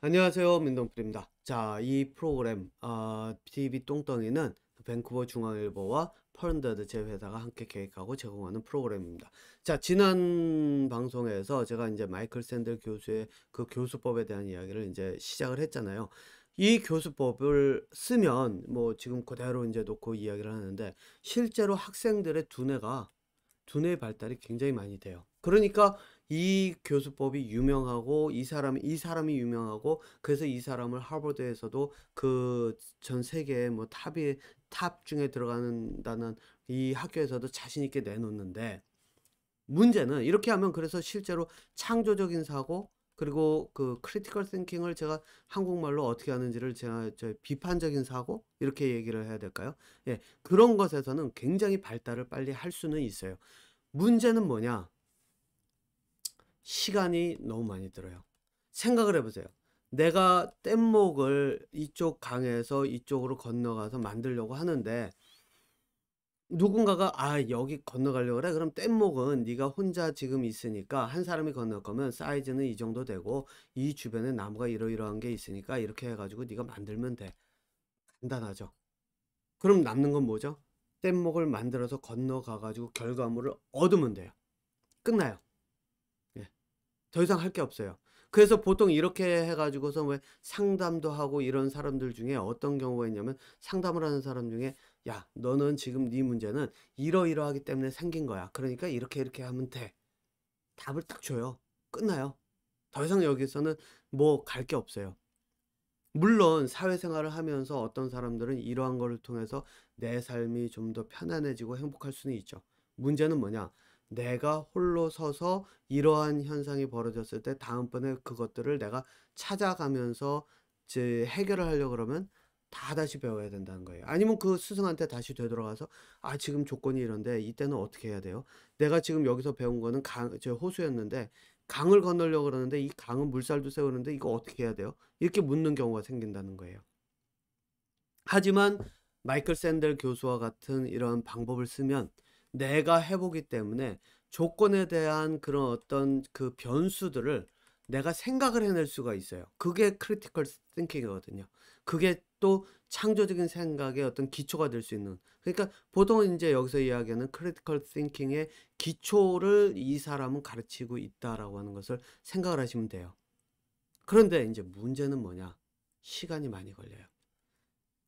안녕하세요 민동풀입니다 자이 프로그램 어, TV 똥덩이는 밴쿠버 중앙일보와 펀더드 제회사가 함께 계획하고 제공하는 프로그램입니다. 자 지난 방송에서 제가 이제 마이클 샌들 교수의 그 교수법에 대한 이야기를 이제 시작을 했잖아요. 이 교수법을 쓰면 뭐 지금 그대로 이제 놓고 이야기를 하는데 실제로 학생들의 두뇌가 두뇌 발달이 굉장히 많이 돼요. 그러니까 이 교수법이 유명하고 이 사람이 사람이 유명하고 그래서 이 사람을 하버드에서도 그 전 세계 뭐 탑이 탑 중에 들어가는다는 이 학교에서도 자신 있게 내놓는데 문제는 이렇게 하면 그래서 실제로 창조적인 사고 그리고 그 크리티컬 땡킹을 제가 한국말로 어떻게 하는지를 제가 저 비판적인 사고 이렇게 얘기를 해야 될까요? 예. 그런 것에서는 굉장히 발달을 빨리 할 수는 있어요. 문제는 뭐냐? 시간이 너무 많이 들어요. 생각을 해보세요. 내가 뗏목을 이쪽 강에서 이쪽으로 건너가서 만들려고 하는데 누군가가 아 여기 건너가려고 그래 그럼 뗏목은 네가 혼자 지금 있으니까 한 사람이 건널 거면 사이즈는 이 정도 되고 이 주변에 나무가 이러이러한 게 있으니까 이렇게 해가지고 네가 만들면 돼 간단하죠 그럼 남는 건 뭐죠 뗏목을 만들어서 건너가 가지고 결과물을 얻으면 돼요 끝나요 더 이상 할 게 없어요. 그래서 보통 이렇게 해가지고서 왜 상담도 하고 이런 사람들 중에 어떤 경우가 있냐면 상담을 하는 사람 중에 야 너는 지금 네 문제는 이러이러하기 때문에 생긴 거야. 그러니까 이렇게 이렇게 하면 돼. 답을 딱 줘요. 끝나요. 더 이상 여기서는 뭐 갈 게 없어요. 물론 사회생활을 하면서 어떤 사람들은 이러한 거를 통해서 내 삶이 좀 더 편안해지고 행복할 수는 있죠. 문제는 뭐냐? 내가 홀로 서서 이러한 현상이 벌어졌을 때 다음번에 그것들을 내가 찾아가면서 제 해결을 하려고 그러면 다 다시 배워야 된다는 거예요. 아니면 그 스승한테 다시 되돌아가서 아 지금 조건이 이런데 이때는 어떻게 해야 돼요? 내가 지금 여기서 배운 거는 강, 저 호수였는데 강을 건너려고 그러는데 이 강은 물살도 세우는데 이거 어떻게 해야 돼요? 이렇게 묻는 경우가 생긴다는 거예요. 하지만 마이클 샌델 교수와 같은 이런 방법을 쓰면 내가 해보기 때문에 조건에 대한 그런 어떤 그 변수들을 내가 생각을 해낼 수가 있어요. 그게 크리티컬 띵킹이거든요. 그게 또 창조적인 생각의 어떤 기초가 될 수 있는 그러니까 보통 이제 여기서 이야기하는 크리티컬 띵킹의 기초를 이 사람은 가르치고 있다라고 하는 것을 생각을 하시면 돼요. 그런데 이제 문제는 뭐냐? 시간이 많이 걸려요.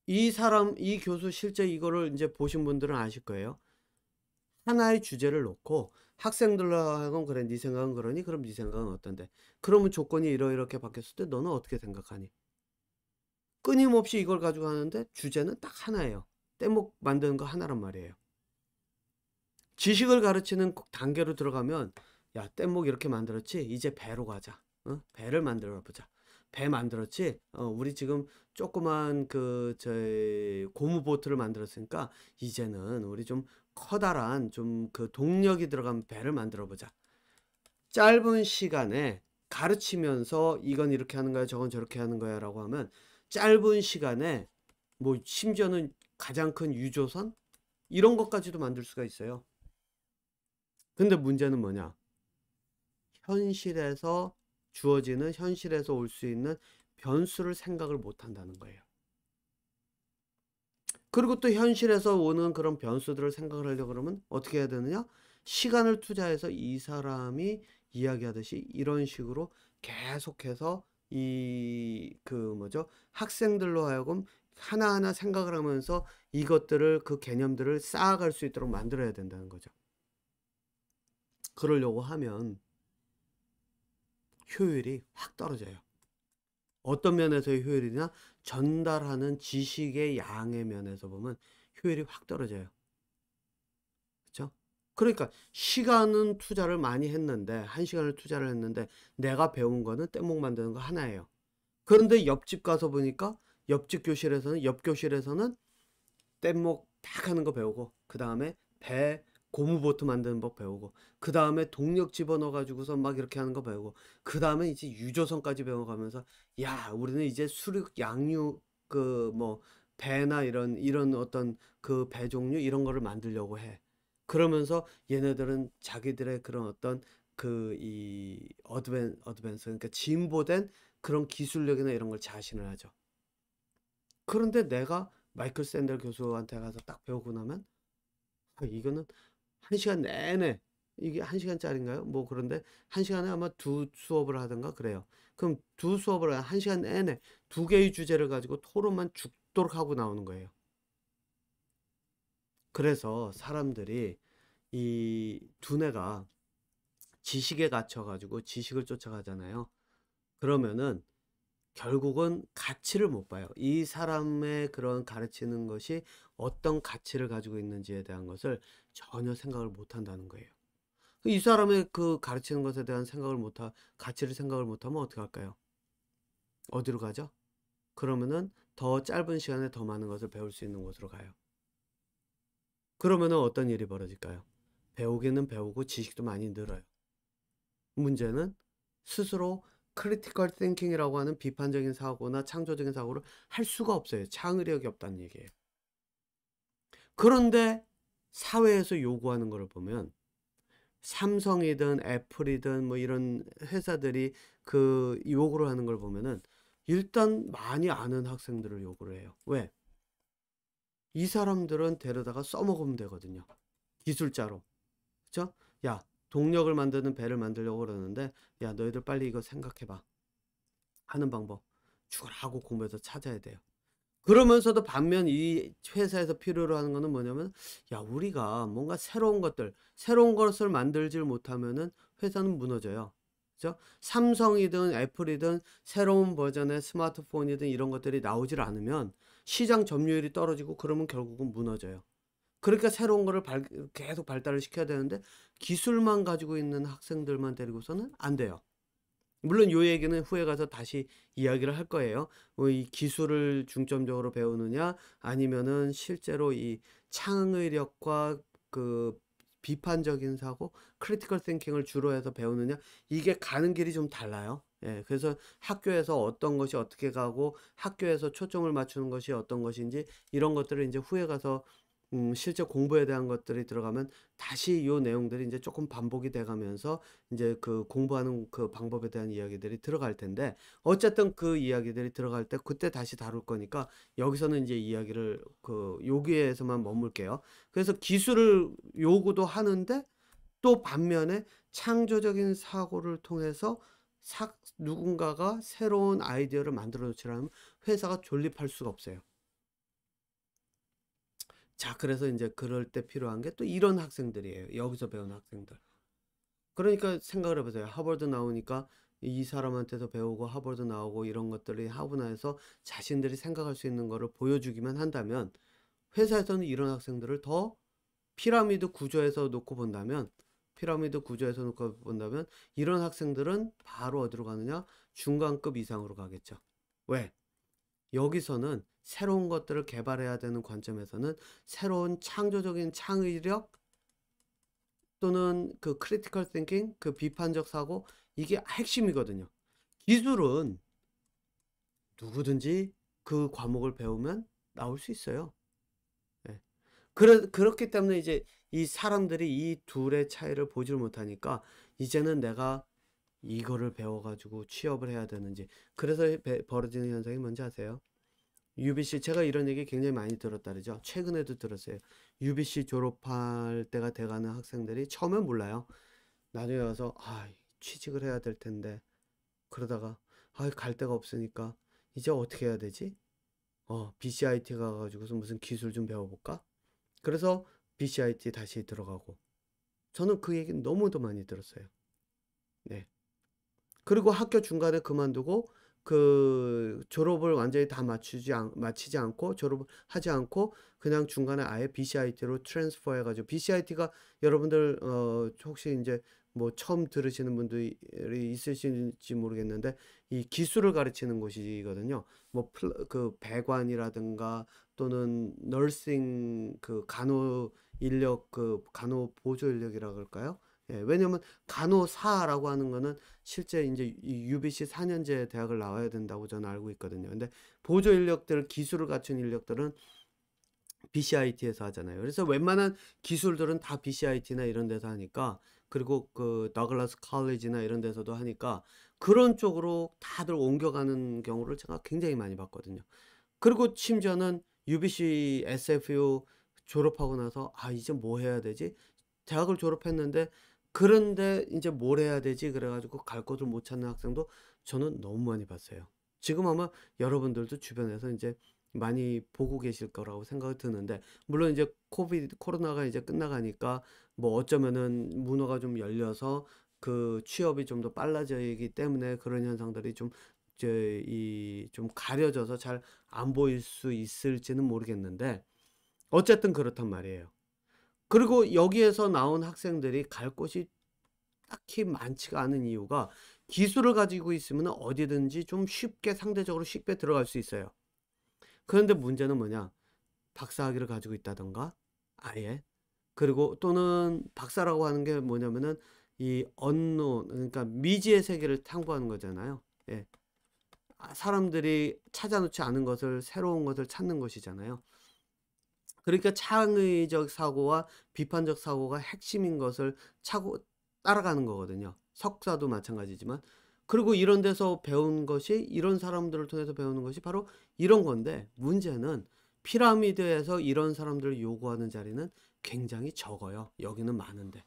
이 사람, 이 교수 실제 이거를 이제 보신 분들은 아실 거예요. 하나의 주제를 놓고 학생들하고 그래 네 생각은 그러니 그럼 네 생각은 어떤데 그러면 조건이 이러이렇게 바뀌었을 때 너는 어떻게 생각하니 끊임없이 이걸 가지고 하는데 주제는 딱 하나예요 떼목 만드는 거 하나란 말이에요 지식을 가르치는 그 단계로 들어가면 야 뗏목 이렇게 만들었지 이제 배로 가자 어? 배를 만들어 보자 배 만들었지 어, 우리 지금 조그만 그 저희 고무 보트를 만들었으니까 이제는 우리 좀 커다란 좀 그 동력이 들어간 배를 만들어 보자 짧은 시간에 가르치면서 이건 이렇게 하는 거야 저건 저렇게 하는 거야 라고 하면 짧은 시간에 뭐 심지어는 가장 큰 유조선 이런 것까지도 만들 수가 있어요 근데 문제는 뭐냐 현실에서 주어지는 현실에서 올 수 있는 변수를 생각을 못 한다는 거예요. 그리고 또 현실에서 오는 그런 변수들을 생각을 하려고 그러면 어떻게 해야 되느냐? 시간을 투자해서 이 사람이 이야기하듯이 이런 식으로 계속해서 이 그 뭐죠? 학생들로 하여금 하나하나 생각을 하면서 이것들을 그 개념들을 쌓아갈 수 있도록 만들어야 된다는 거죠. 그러려고 하면 효율이 확 떨어져요. 어떤 면에서의 효율이냐? 전달하는 지식의 양의 면에서 보면 효율이 확 떨어져요. 그렇죠? 그러니까 시간은 투자를 많이 했는데 한 시간을 투자를 했는데 내가 배운 거는 뗏목 만드는 거 하나예요. 그런데 옆집 가서 보니까 옆집 교실에서는 옆 교실에서는 뗏목 딱 하는 거 배우고 그 다음에 배 고무보트 만드는 법 배우고 그 다음에 동력 집어넣어 가지고서 막 이렇게 하는 거 배우고 그 다음에 이제 유조선까지 배워가면서 야 우리는 이제 수륙 양육 그 뭐 배나 이런 이런 어떤 그 배 종류 이런 거를 만들려고 해 그러면서 얘네들은 자기들의 그런 어떤 그 이 어드벤 어드밴스 그러니까 진보된 그런 기술력이나 이런 걸 자신을 하죠 그런데 내가 마이클 샌델 교수한테 가서 딱 배우고 나면 아, 이거는 한 시간 내내 이게 한 시간짜리인가요? 뭐 그런데 한 시간에 아마 두 수업을 하든가 그래요. 그럼 두 수업을 한 시간 내내 두 개의 주제를 가지고 토론만 죽도록 하고 나오는 거예요. 그래서 사람들이 이 두뇌가 지식에 갇혀가지고 지식을 쫓아가잖아요. 그러면은 결국은 가치를 못 봐요. 이 사람의 그런 가르치는 것이 어떤 가치를 가지고 있는지에 대한 것을 전혀 생각을 못 한다는 거예요. 그 이 사람의 그 가르치는 것에 대한 생각을 못 하, 가치를 생각을 못 하면 어떻게 할까요? 어디로 가죠? 그러면은 더 짧은 시간에 더 많은 것을 배울 수 있는 곳으로 가요. 그러면은 어떤 일이 벌어질까요? 배우기는 배우고 지식도 많이 늘어요. 문제는 스스로 크리티컬 띵킹이라고 하는 비판적인 사고나 창조적인 사고를 할 수가 없어요. 창의력이 없다는 얘기예요. 그런데 사회에서 요구하는 걸 보면 삼성이든 애플이든 뭐 이런 회사들이 그 요구를 하는 걸 보면은 일단 많이 아는 학생들을 요구를 해요. 왜? 이 사람들은 데려다가 써먹으면 되거든요. 기술자로. 그쵸 야, 동력을 만드는 배를 만들려고 그러는데, 야, 너희들 빨리 이거 생각해봐. 하는 방법. 죽을 라고 공부해서 찾아야 돼요. 그러면서도 반면 이 회사에서 필요로 하는 거는 뭐냐면 야 우리가 뭔가 새로운 것들 새로운 것을 만들지 못하면은 회사는 무너져요. 그죠? 삼성이든 애플이든 새로운 버전의 스마트폰이든 이런 것들이 나오질 않으면 시장 점유율이 떨어지고 그러면 결국은 무너져요. 그러니까 새로운 거를 발, 계속 발달을 시켜야 되는데 기술만 가지고 있는 학생들만 데리고서는 안 돼요. 물론 요 얘기는 후에 가서 다시 이야기를 할 거예요. 뭐 이 기술을 중점적으로 배우느냐 아니면은 실제로 이 창의력과 그 비판적인 사고, 크리티컬 땡킹을 주로 해서 배우느냐 이게 가는 길이 좀 달라요. 예, 그래서 학교에서 어떤 것이 어떻게 가고 학교에서 초점을 맞추는 것이 어떤 것인지 이런 것들을 이제 후에 가서 음, 실제 공부에 대한 것들이 들어가면 다시 요 내용들이 이제 조금 반복이 돼가면서 이제 그 공부하는 그 방법에 대한 이야기들이 들어갈 텐데 어쨌든 그 이야기들이 들어갈 때 그때 다시 다룰 거니까 여기서는 이제 이야기를 그 여기에서만 머물게요. 그래서 기술을 요구도 하는데 또 반면에 창조적인 사고를 통해서 사, 누군가가 새로운 아이디어를 만들어 놓않으면 회사가 존립할 수가 없어요. 자, 그래서 이제 그럴 때 필요한 게 또 이런 학생들이에요. 여기서 배운 학생들. 그러니까 생각을 해보세요. 하버드 나오니까 이 사람한테서 배우고 하버드 나오고 이런 것들이 하버나에서 자신들이 생각할 수 있는 거를 보여주기만 한다면 회사에서는 이런 학생들을 더 피라미드 구조에서 놓고 본다면 피라미드 구조에서 놓고 본다면 이런 학생들은 바로 어디로 가느냐 중간급 이상으로 가겠죠. 왜? 여기서는 새로운 것들을 개발해야 되는 관점에서는 새로운 창조적인 창의력 또는 그 크리티컬 띵킹, 그 비판적 사고 이게 핵심이거든요. 기술은 누구든지 그 과목을 배우면 나올 수 있어요. 네. 예. 그러, 그렇기 때문에 이제 이 사람들이 이 둘의 차이를 보질 못하니까 이제는 내가 이거를 배워가지고 취업을 해야 되는지 그래서 배, 벌어지는 현상이 뭔지 아세요? UBC 제가 이런 얘기 굉장히 많이 들었다 그러죠. 최근에도 들었어요. UBC 졸업할 때가 돼가는 학생들이 처음엔 몰라요. 나중에 와서 아 취직을 해야 될 텐데 그러다가 아갈 데가 없으니까 이제 어떻게 해야 되지? 어 BCIT 가가지고서 무슨 기술 좀 배워볼까? 그래서 BCIT 다시 들어가고 저는 그 얘기는 너무도 많이 들었어요. 네. 그리고 학교 중간에 그만두고 그 졸업을 완전히 다 맞추지 않, 마치지 않고 졸업을 하지 않고 그냥 중간에 아예 BCIT로 트랜스퍼 해가지고 BCIT가 여러분들 어 혹시 이제 뭐 처음 들으시는 분들이 있으신지 모르겠는데 이 기술을 가르치는 곳이거든요. 뭐 그 배관이라든가 또는 널싱 그 간호 인력 그 간호 보조 인력이라 그럴까요? 예, 왜냐면 간호사라고 하는 거는 실제 이제 UBC 4년제 대학을 나와야 된다고 저는 알고 있거든요. 근데 보조 인력들 기술을 갖춘 인력들은 BCIT에서 하잖아요. 그래서 웬만한 기술들은 다 BCIT나 이런 데서 하니까 그리고 그 더글라스 칼리지나 이런 데서도 하니까 그런 쪽으로 다들 옮겨가는 경우를 제가 굉장히 많이 봤거든요. 그리고 심지어는 UBC SFU 졸업하고 나서 아 이제 뭐 해야 되지? 대학을 졸업했는데 그런데 이제 뭘 해야 되지 그래가지고 갈 곳을 못 찾는 학생도 저는 너무 많이 봤어요. 지금 아마 여러분들도 주변에서 이제 많이 보고 계실 거라고 생각이 드는데 물론 이제 코비드 코로나가 이제 끝나가니까 뭐 어쩌면은 문화가 좀 열려서 그 취업이 좀 더 빨라지기 져 때문에 그런 현상들이 좀 저 이 좀 가려져서 잘 안 보일 수 있을지는 모르겠는데 어쨌든 그렇단 말이에요. 그리고 여기에서 나온 학생들이 갈 곳이 딱히 많지가 않은 이유가 기술을 가지고 있으면 어디든지 좀 쉽게 상대적으로 쉽게 들어갈 수 있어요. 그런데 문제는 뭐냐? 박사학위를 가지고 있다던가 아예 그리고 또는 박사라고 하는 게 뭐냐면은 이 언론 그러니까 미지의 세계를 탐구하는 거잖아요. 예. 아, 사람들이 찾아놓지 않은 것을 새로운 것을 찾는 것이잖아요. 그러니까 창의적 사고와 비판적 사고가 핵심인 것을 차고 따라가는 거거든요. 석사도 마찬가지지만 그리고 이런 데서 배운 것이 이런 사람들을 통해서 배우는 것이 바로 이런 건데 문제는 피라미드에서 이런 사람들을 요구하는 자리는 굉장히 적어요. 여기는 많은데.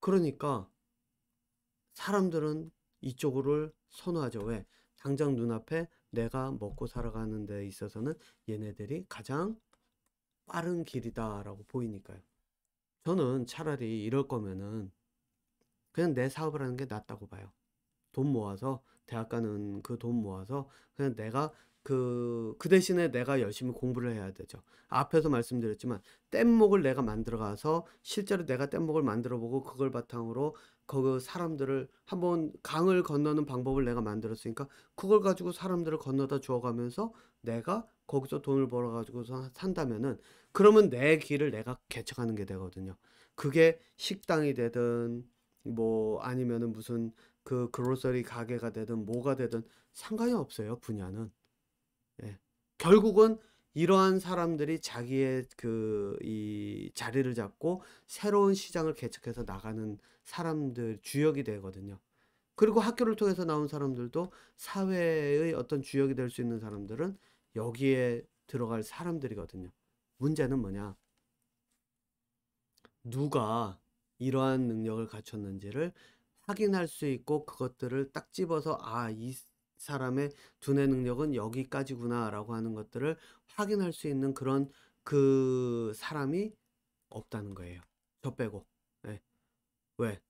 그러니까 사람들은 이쪽을 선호하죠. 왜? 당장 눈앞에 내가 먹고 살아가는 데 있어서는 얘네들이 가장 빠른 길이다라고 보이니까요. 저는 차라리 이럴 거면은 그냥 내 사업을 하는 게 낫다고 봐요. 돈 모아서 대학 가는 그 돈 모아서 그냥 내가 그, 그 대신에 내가 열심히 공부를 해야 되죠. 앞에서 말씀드렸지만, 뗏목을 내가 만들어가서, 실제로 내가 뗏목을 만들어 보고, 그걸 바탕으로 그 사람들을 한번 강을 건너는 방법을 내가 만들었으니까 그걸 가지고 사람들을 건너다 주어가면서 내가 거기서 돈을 벌어가지고 산다면은 그러면 내 길을 내가 개척하는 게 되거든요. 그게 식당이 되든 뭐 아니면은 무슨 그 그로서리 가게가 되든 뭐가 되든 상관이 없어요 분야는. 예. 결국은 이러한 사람들이 자기의 그 이 자리를 잡고 새로운 시장을 개척해서 나가는 사람들 주역이 되거든요. 그리고 학교를 통해서 나온 사람들도 사회의 어떤 주역이 될 수 있는 사람들은 여기에 들어갈 사람들이거든요. 문제는 뭐냐? 누가 이러한 능력을 갖췄는지를 확인할 수 있고 그것들을 딱 집어서 아, 이 사람의 두뇌 능력은 여기까지구나라고 하는 것들을 확인할 수 있는 그런 그 사람이 없다는 거예요. 저 빼고. 네. 왜?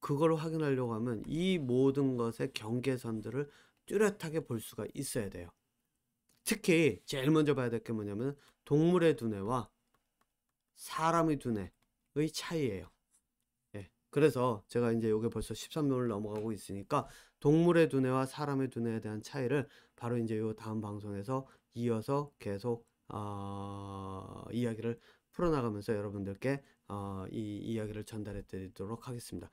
그걸 확인하려고 하면 이 모든 것의 경계선들을 뚜렷하게 볼 수가 있어야 돼요. 특히 제일 먼저 봐야 될 게 뭐냐면 동물의 두뇌와 사람의 두뇌의 차이예요. 그래서 제가 이제 이게 벌써 13명을 넘어가고 있으니까 동물의 두뇌와 사람의 두뇌에 대한 차이를 바로 이제 요 다음 방송에서 이어서 계속 어, 이야기를 풀어나가면서 여러분들께 어, 이 이야기를 전달해 드리도록 하겠습니다.